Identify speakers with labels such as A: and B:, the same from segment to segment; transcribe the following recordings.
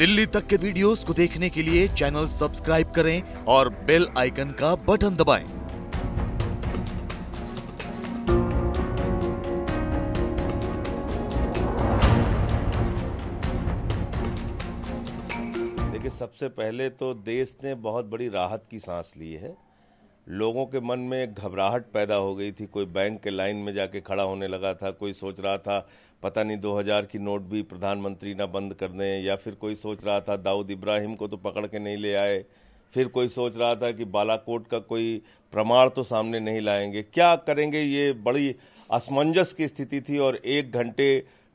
A: दिल्ली तक के वीडियोस को देखने के लिए चैनल सब्सक्राइब करें और बेल आइकन का बटन दबाएं। देखिए सबसे पहले तो देश ने बहुत बड़ी राहत की सांस ली है लोगों के मन में एक घबराहट पैदा हो गई थी कोई बैंक के लाइन में जाके खड़ा होने लगा था कोई सोच रहा था पता नहीं 2000 की नोट भी प्रधानमंत्री ना बंद कर दें या फिर कोई सोच रहा था दाऊद इब्राहिम को तो पकड़ के नहीं ले आए फिर कोई सोच रहा था कि बालाकोट का कोई प्रमाण तो सामने नहीं लाएंगे क्या करेंगे ये बड़ी असमंजस की स्थिति थी और एक घंटे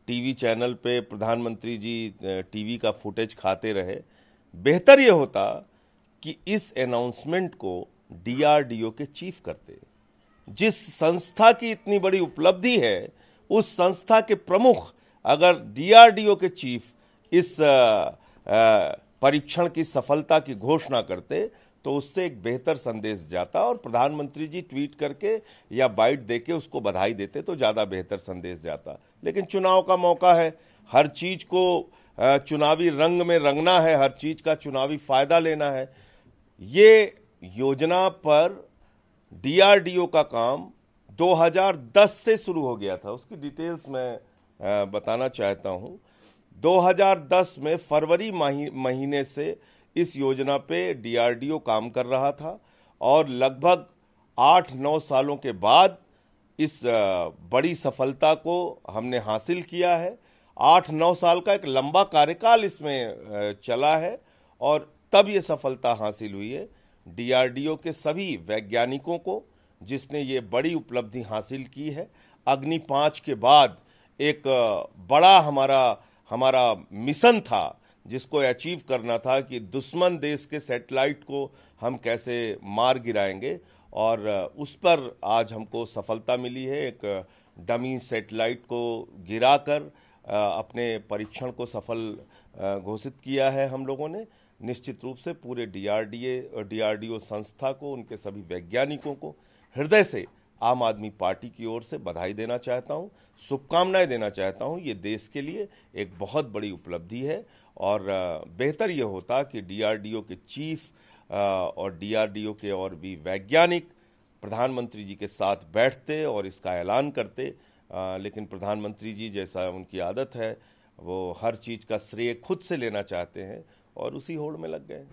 A: टीवी चैनल पे प्रधानमंत्री जी टीवी का फुटेज खाते रहे बेहतर ये होता कि इस अनाउंसमेंट को डीआरडीओ के चीफ करते जिस संस्था की इतनी बड़ी उपलब्धि है उस संस्था के प्रमुख अगर डीआरडीओ के चीफ इस परीक्षण की सफलता की घोषणा करते तो उससे एक बेहतर संदेश जाता और प्रधानमंत्री जी ट्वीट करके या बाइट देके उसको बधाई देते तो ज़्यादा बेहतर संदेश जाता लेकिन चुनाव का मौका है हर चीज़ को चुनावी रंग में रंगना है हर चीज़ का चुनावी फ़ायदा लेना है ये योजना पर डीआरडीओ का काम 2010 से शुरू हो गया था उसकी डिटेल्स मैं बताना चाहता हूं 2010 में फरवरी महीने से इस योजना पे डीआरडीओ काम कर रहा था और लगभग आठ नौ सालों के बाद इस बड़ी सफलता को हमने हासिल किया है आठ नौ साल का एक लंबा कार्यकाल इसमें चला है और तब ये सफलता हासिल हुई है डीआरडीओ के सभी वैज्ञानिकों को जिसने ये बड़ी उपलब्धि हासिल की है अग्नि पाँच के बाद एक बड़ा हमारा हमारा मिशन था जिसको अचीव करना था कि दुश्मन देश के सैटेलाइट को हम कैसे मार गिराएंगे और उस पर आज हमको सफलता मिली है एक डमी सैटेलाइट को गिराकर अपने परीक्षण को सफल घोषित किया है हम लोगों ने निश्चित रूप से पूरे डीआरडीए और डीआरडीओ संस्था को उनके सभी वैज्ञानिकों को हृदय से आम आदमी पार्टी की ओर से बधाई देना चाहता हूं शुभकामनाएं देना चाहता हूं ये देश के लिए एक बहुत बड़ी उपलब्धि है और बेहतर ये होता कि डीआरडीओ के चीफ और डीआरडीओ के और भी वैज्ञानिक प्रधानमंत्री जी के साथ बैठते और इसका ऐलान करते लेकिन प्रधानमंत्री जी जैसा उनकी आदत है वो हर चीज़ का श्रेय खुद से लेना चाहते हैं और उसी होड़ में लग गए